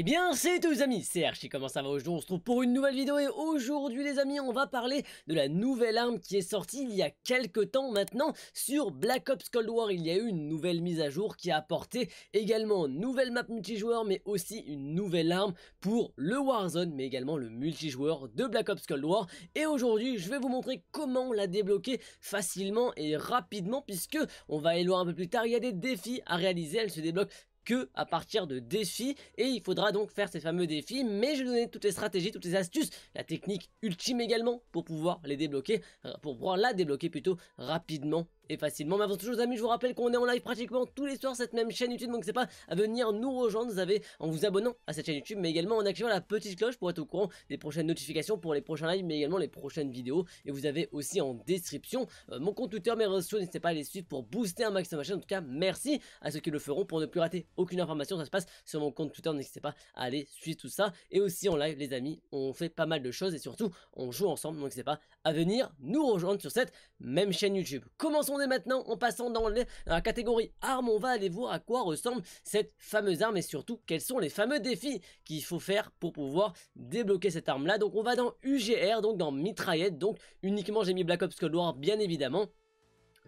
Eh bien, c'est tous les amis, c'est Archie, comment ça va Aujourd'hui, on se retrouve pour une nouvelle vidéo et aujourd'hui, les amis, on va parler de la nouvelle arme qui est sortie il y a quelques temps maintenant sur Black Ops Cold War. Il y a eu une nouvelle mise à jour qui a apporté également une nouvelle map multijoueur, mais aussi une nouvelle arme pour le Warzone, mais également le multijoueur de Black Ops Cold War. Et aujourd'hui, je vais vous montrer comment la débloquer facilement et rapidement, puisque on va aller voir un peu plus tard, il y a des défis à réaliser, elle se débloque que à partir de défis et il faudra donc faire ces fameux défis mais je vais donner toutes les stratégies, toutes les astuces, la technique ultime également pour pouvoir les débloquer, euh, pour pouvoir la débloquer plutôt rapidement et facilement. Mais avant tout les amis, je vous rappelle qu'on est en live pratiquement tous les soirs cette même chaîne YouTube. Donc, c'est pas à venir nous rejoindre. Vous avez en vous abonnant à cette chaîne YouTube, mais également en activant la petite cloche pour être au courant des prochaines notifications pour les prochains lives, mais également les prochaines vidéos. Et vous avez aussi en description euh, mon compte Twitter, mes euh, réseaux N'hésitez pas à les suivre pour booster un maximum ma chaîne. En tout cas, merci à ceux qui le feront pour ne plus rater aucune information. Ça se passe sur mon compte Twitter. N'hésitez pas à aller suivre tout ça. Et aussi en live, les amis, on fait pas mal de choses et surtout on joue ensemble. Donc, c'est pas à venir nous rejoindre sur cette même chaîne YouTube. Commençons maintenant en passant dans, dans la catégorie armes. On va aller voir à quoi ressemble cette fameuse arme et surtout quels sont les fameux défis qu'il faut faire pour pouvoir débloquer cette arme là. Donc on va dans UGR, donc dans mitraillette, donc uniquement j'ai mis Black Ops Cold War bien évidemment.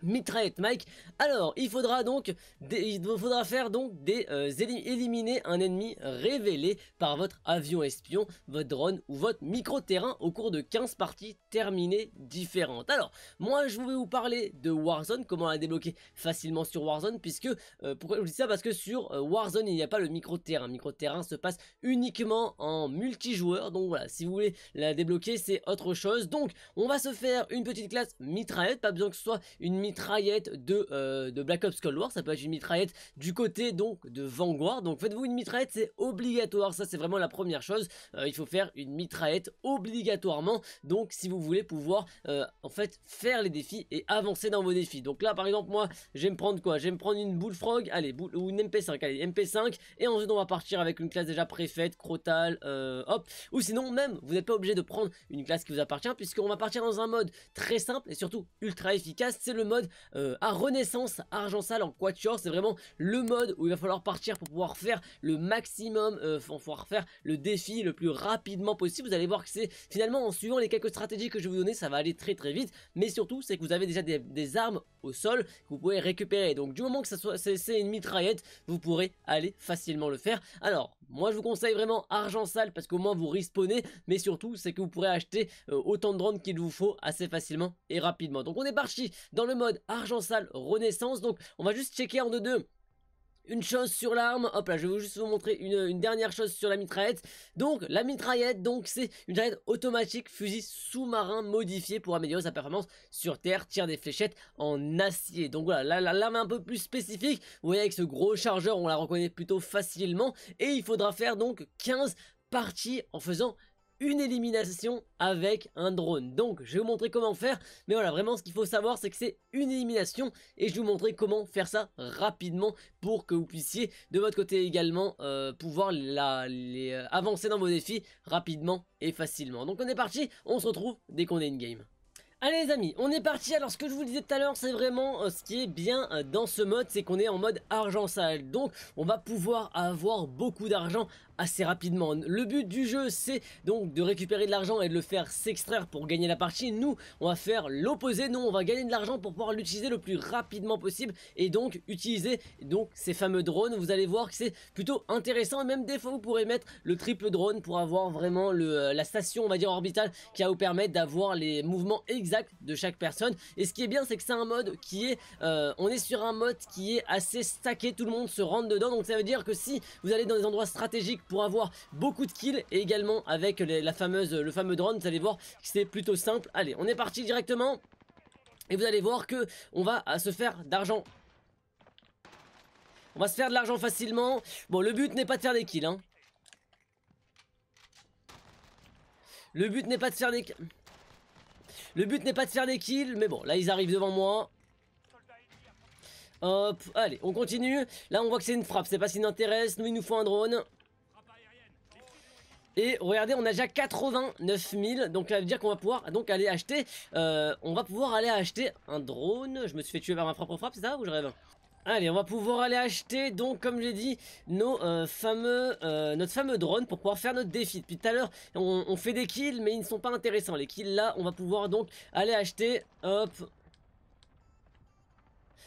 Mitraillette Mike. Alors, il faudra donc des, il faudra faire donc des euh, éliminer un ennemi révélé par votre avion espion, votre drone ou votre micro-terrain au cours de 15 parties terminées différentes. Alors, moi je voulais vous parler de Warzone, comment la débloquer facilement sur Warzone puisque euh, pourquoi je vous dis ça parce que sur euh, Warzone, il n'y a pas le micro-terrain. Micro-terrain se passe uniquement en multijoueur. Donc voilà, si vous voulez la débloquer, c'est autre chose. Donc, on va se faire une petite classe mitraillette, pas besoin que ce soit une mitraillette de, euh, de Black Ops Cold War, ça peut être une mitraillette du côté donc de Vanguard. Donc faites-vous une mitraillette, c'est obligatoire, ça c'est vraiment la première chose. Euh, il faut faire une mitraillette obligatoirement, donc si vous voulez pouvoir euh, en fait faire les défis et avancer dans vos défis. Donc là par exemple moi, je vais me prendre quoi Je vais me prendre une Bullfrog, allez, ou une MP5, allez, MP5, et ensuite on va partir avec une classe déjà préfète, Crotal, hop. Ou sinon même, vous n'êtes pas obligé de prendre une classe qui vous appartient, puisqu'on va partir dans un mode très simple et surtout ultra efficace, c'est le mode à euh, renaissance argent sale en quatuor. C'est vraiment le mode où il va falloir partir pour pouvoir faire le maximum, enfin euh, pour pouvoir faire le défi le plus rapidement possible. Vous allez voir que c'est finalement en suivant les quelques stratégies que je vais vous donner, ça va aller très très vite. Mais surtout, c'est que vous avez déjà des, armes au sol que vous pouvez récupérer. Donc du moment que ça soit c'est une mitraillette, vous pourrez aller facilement le faire. Alors, moi je vous conseille vraiment argent sale parce qu'au moins vous respawnez, mais surtout c'est que vous pourrez acheter euh, autant de drones qu'il vous faut assez facilement et rapidement. Donc on est parti dans le mode mode argent sale renaissance. Donc on va juste checker en deux deux une chose sur l'arme, hop là je vais juste vous montrer une, dernière chose sur la mitraillette donc la mitraillette donc c'est une mitraillette automatique fusil sous-marin modifié pour améliorer sa performance sur terre, tire des fléchettes en acier donc voilà la, lame un peu plus spécifique vous voyez avec ce gros chargeur on la reconnaît plutôt facilement et il faudra faire donc 15 parties en faisant une élimination avec un drone. Donc je vais vous montrer comment faire, mais voilà vraiment ce qu'il faut savoir c'est que c'est une élimination et je vais vous montrer comment faire ça rapidement pour que vous puissiez de votre côté également euh, pouvoir euh, avancer dans vos défis rapidement et facilement. Donc on est parti, on se retrouve dès qu'on est in-game. Allez les amis, on est parti, alors ce que je vous disais tout à l'heure, c'est vraiment euh, ce qui est bien euh, dans ce mode, c'est qu'on est en mode argent sale, donc on va pouvoir avoir beaucoup d'argent assez rapidement. Le but du jeu, c'est donc de récupérer de l'argent et de le faire s'extraire pour gagner la partie, nous, on va faire l'opposé, nous, on va gagner de l'argent pour pouvoir l'utiliser le plus rapidement possible, et donc utiliser donc ces fameux drones, vous allez voir que c'est plutôt intéressant, et même des fois vous pourrez mettre le triple drone pour avoir vraiment le, euh, la station, on va dire, orbitale, qui va vous permettre d'avoir les mouvements exacts de chaque personne. Et ce qui est bien, c'est que c'est un mode qui est... Euh, on est sur un mode qui est assez stacké, tout le monde se rentre dedans. Donc ça veut dire que si vous allez dans des endroits stratégiques pour avoir beaucoup de kills, et également avec la fameuse, le fameux drone, vous allez voir que c'est plutôt simple. Allez, on est parti directement. Et vous allez voir que on va à euh, se faire d'argent on va se faire de l'argent facilement. Bon, le but n'est pas de faire des kills. Hein. Le but n'est pas de faire des kills. Le but n'est pas de faire des kills, mais bon, là ils arrivent devant moi. Hop, allez, on continue. Là on voit que c'est une frappe, c'est pas si intéresse, Nous il nous faut un drone. Et regardez, on a déjà 89 000, donc ça veut dire qu'on va pouvoir donc aller acheter, euh, on va pouvoir aller acheter un drone. Je me suis fait tuer par ma propre frappe, c'est ça ou je rêve Allez, on va pouvoir aller acheter, donc, comme j'ai dit, nos, euh, fameux, euh, notre fameux drone pour pouvoir faire notre défi. Depuis tout à l'heure, on, fait des kills, mais ils ne sont pas intéressants. Les kills, là, on va pouvoir donc aller acheter, hop...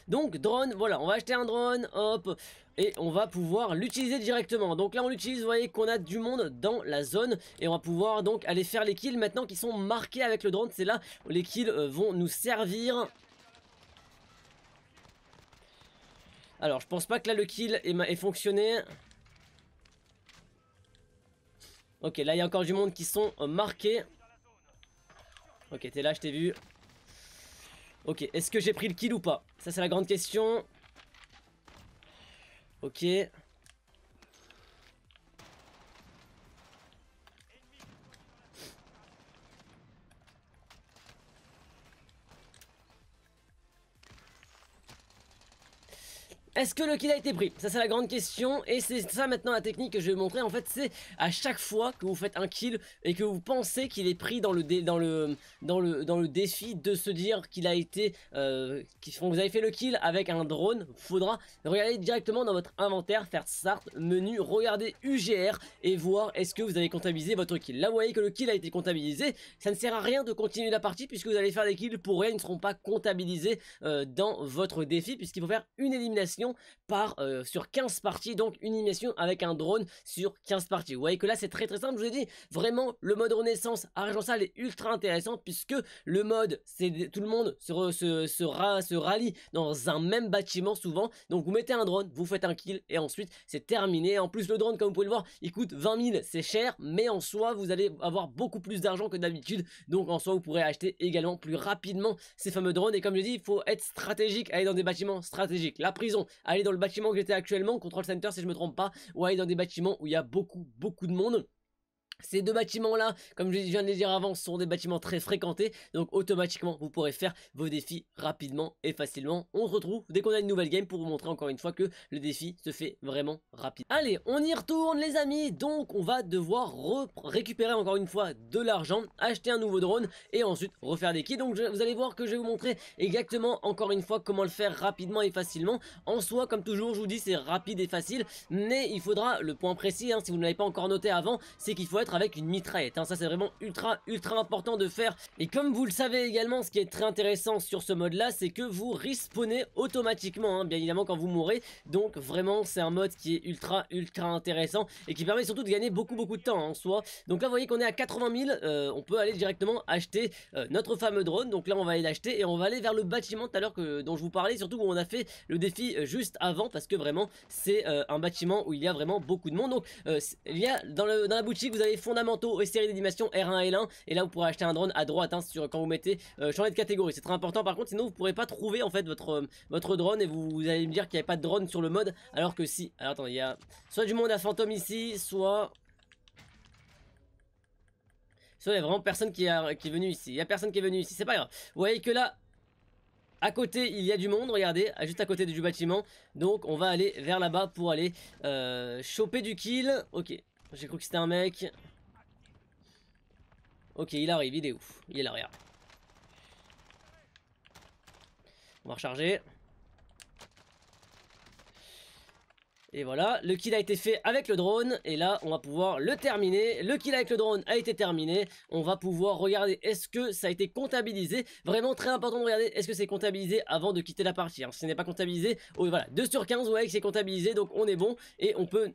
Donc, drone, voilà, on va acheter un drone, hop, et on va pouvoir l'utiliser directement. Donc là, on l'utilise, vous voyez qu'on a du monde dans la zone, et on va pouvoir donc aller faire les kills maintenant qui sont marqués avec le drone. C'est là où les kills euh, vont nous servir Alors, je pense pas que là, le kill ait, fonctionné. Ok, là, il y a encore du monde qui sont euh, marqués. Ok, t'es là, je t'ai vu. Ok, est-ce que j'ai pris le kill ou pas Ça, c'est la grande question. Ok. Est-ce que le kill a été pris Ça c'est la grande question et c'est ça maintenant la technique que je vais vous montrer. En fait c'est à chaque fois que vous faites un kill et que vous pensez qu'il est pris dans le, dans, le, dans, le, dans le défi de se dire qu'il a été... Euh, vous avez fait le kill avec un drone, faudra regarder directement dans votre inventaire, faire start, menu, regarder UGR et voir est-ce que vous avez comptabilisé votre kill. Là vous voyez que le kill a été comptabilisé, ça ne sert à rien de continuer la partie puisque vous allez faire des kills pour rien, ils ne seront pas comptabilisés euh, dans votre défi puisqu'il faut faire une élimination par, euh, sur 15 parties, donc une émission avec un drone sur 15 parties. Vous voyez que là c'est très très simple, je vous ai dit, vraiment le mode renaissance argent-sale est ultra intéressant puisque le mode, c'est tout le monde se, se, rallie dans un même bâtiment souvent, donc vous mettez un drone, vous faites un kill et ensuite c'est terminé. En plus le drone comme vous pouvez le voir, il coûte 20 000, c'est cher, mais en soi vous allez avoir beaucoup plus d'argent que d'habitude, donc en soi vous pourrez acheter également plus rapidement ces fameux drones et comme je dis, il faut être stratégique, aller dans des bâtiments stratégiques. La prison, aller dans le bâtiment que j'étais actuellement, Control Center si je me trompe pas, ou aller dans des bâtiments où il y a beaucoup, beaucoup de monde. Ces deux bâtiments-là, comme je viens de les dire avant, sont des bâtiments très fréquentés, donc automatiquement vous pourrez faire vos défis rapidement et facilement. On se retrouve dès qu'on a une nouvelle game pour vous montrer encore une fois que le défi se fait vraiment rapide. Allez, on y retourne les amis, donc on va devoir récupérer encore une fois de l'argent, acheter un nouveau drone et ensuite refaire des kits Donc vous allez voir que je vais vous montrer exactement encore une fois comment le faire rapidement et facilement. En soi, comme toujours, je vous dis c'est rapide et facile, mais il faudra, le point précis, hein, si vous ne l'avez pas encore noté avant, c'est qu'il faut être avec une mitraillette. Hein. Ça c'est vraiment ultra ultra important de faire. Et comme vous le savez également, ce qui est très intéressant sur ce mode là, c'est que vous respawnez automatiquement, hein, bien évidemment quand vous mourrez. Donc vraiment c'est un mode qui est ultra ultra intéressant et qui permet surtout de gagner beaucoup beaucoup de temps hein, en soi. Donc là vous voyez qu'on est à 80 000, euh, on peut aller directement acheter euh, notre fameux drone. Donc là on va aller l'acheter et on va aller vers le bâtiment tout à l'heure dont je vous parlais, surtout où on a fait le défi euh, juste avant parce que vraiment c'est un bâtiment où il y a vraiment beaucoup de monde. Donc il y a dans, le, dans la boutique vous avez fondamentaux et séries d'animation R1 et L1 et là vous pourrez acheter un drone à droite hein, sur, quand vous mettez euh, changer de catégorie c'est très important par contre sinon vous pourrez pas trouver en fait votre euh, votre drone et vous, allez me dire qu'il n'y avait pas de drone sur le mode alors que si alors attendez il y a soit du monde à fantôme ici soit soit il y a vraiment personne qui, est venu ici il y a personne qui est venu ici c'est pas grave vous voyez que là à côté, il y a du monde, regardez, juste à côté du bâtiment. Donc, on va aller vers là-bas pour aller euh, choper du kill. Ok, j'ai cru que c'était un mec. Ok, il arrive, il est où Il est là, regarde. On va recharger. Et voilà, le kill a été fait avec le drone. Et là, on va pouvoir le terminer. Le kill avec le drone a été terminé. On va pouvoir regarder est-ce que ça a été comptabilisé. Vraiment très important de regarder est-ce que c'est comptabilisé avant de quitter la partie. Hein. Si ce n'est pas comptabilisé, oh, voilà, 2 sur 15, vous voyez que c'est comptabilisé. Donc on est bon et on peut...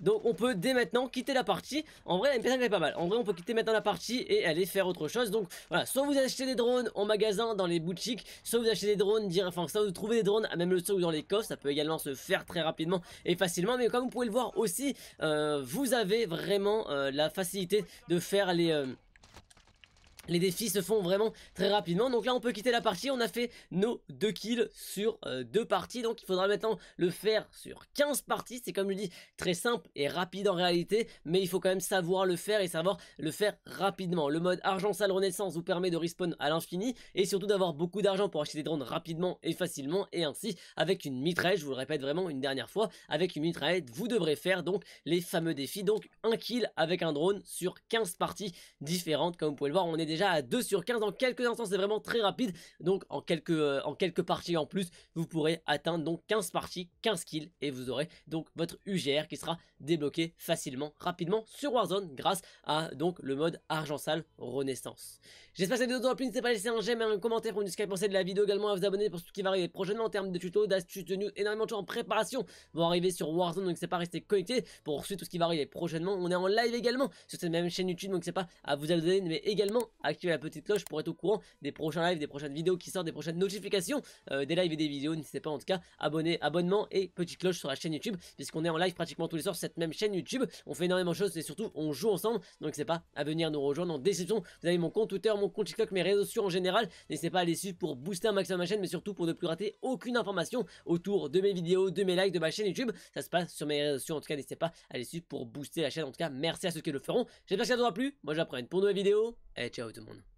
Donc on peut dès maintenant quitter la partie. En vrai la mp est pas mal. En vrai on peut quitter maintenant la partie et aller faire autre chose. Donc voilà, soit vous achetez des drones en magasin dans les boutiques, soit vous achetez des drones, dire, enfin soit vous trouvez des drones à même le sol ou dans les coffres, ça peut également se faire très rapidement et facilement. Mais comme vous pouvez le voir aussi, euh, vous avez vraiment euh, la facilité de faire les... Euh, les défis se font vraiment très rapidement. Donc là, on peut quitter la partie. On a fait nos deux kills sur euh, deux parties. Donc il faudra maintenant le faire sur 15 parties. C'est comme je dis, très simple et rapide en réalité. Mais il faut quand même savoir le faire et savoir le faire rapidement. Le mode argent sale renaissance vous permet de respawn à l'infini. Et surtout d'avoir beaucoup d'argent pour acheter des drones rapidement et facilement. Et ainsi, avec une mitraille, je vous le répète vraiment une dernière fois, avec une mitraille vous devrez faire donc les fameux défis. Donc un kill avec un drone sur 15 parties différentes. Comme vous pouvez le voir, on est déjà déjà à 2 sur 15 en quelques instants, c'est vraiment très rapide. Donc en quelques, euh, en quelques parties en plus, vous pourrez atteindre donc 15 parties, 15 kills et vous aurez donc votre UGR qui sera débloqué facilement, rapidement sur Warzone grâce à donc le mode argent sale renaissance. J'espère que cette vidéo vous aura plu, n'hésitez pas à laisser un j'aime et un commentaire pour nous ce penser de la vidéo, également à vous abonner pour ce qui va arriver prochainement en termes de tutos, d'astuces, de news, énormément de choses en préparation vont arriver sur Warzone, donc c'est pas rester connecté pour suivre tout ce qui va arriver prochainement. On est en live également sur cette même chaîne YouTube, donc c'est pas à vous abonner mais également à Activez la petite cloche pour être au courant des prochains lives, des prochaines vidéos qui sortent, des prochaines notifications, euh, des lives et des vidéos. N'hésitez pas en tout cas, abonner, abonnement et petite cloche sur la chaîne YouTube, puisqu'on est en live pratiquement tous les soirs sur cette même chaîne YouTube. On fait énormément de choses et surtout on joue ensemble. Donc c'est pas à venir nous rejoindre en décision Vous avez mon compte Twitter, mon compte TikTok, mes réseaux sociaux en général. N'hésitez pas à aller suivre pour booster un maximum ma chaîne, mais surtout pour ne plus rater aucune information autour de mes vidéos, de mes likes, de ma chaîne YouTube. Ça se passe sur mes réseaux sociaux. En tout cas, n'hésitez pas à aller suivre pour booster la chaîne. En tout cas, merci à ceux qui le feront. J'espère que ça vous aura plu. Moi, j'apprends pour une nouvelle vidéo. اي جاودمونه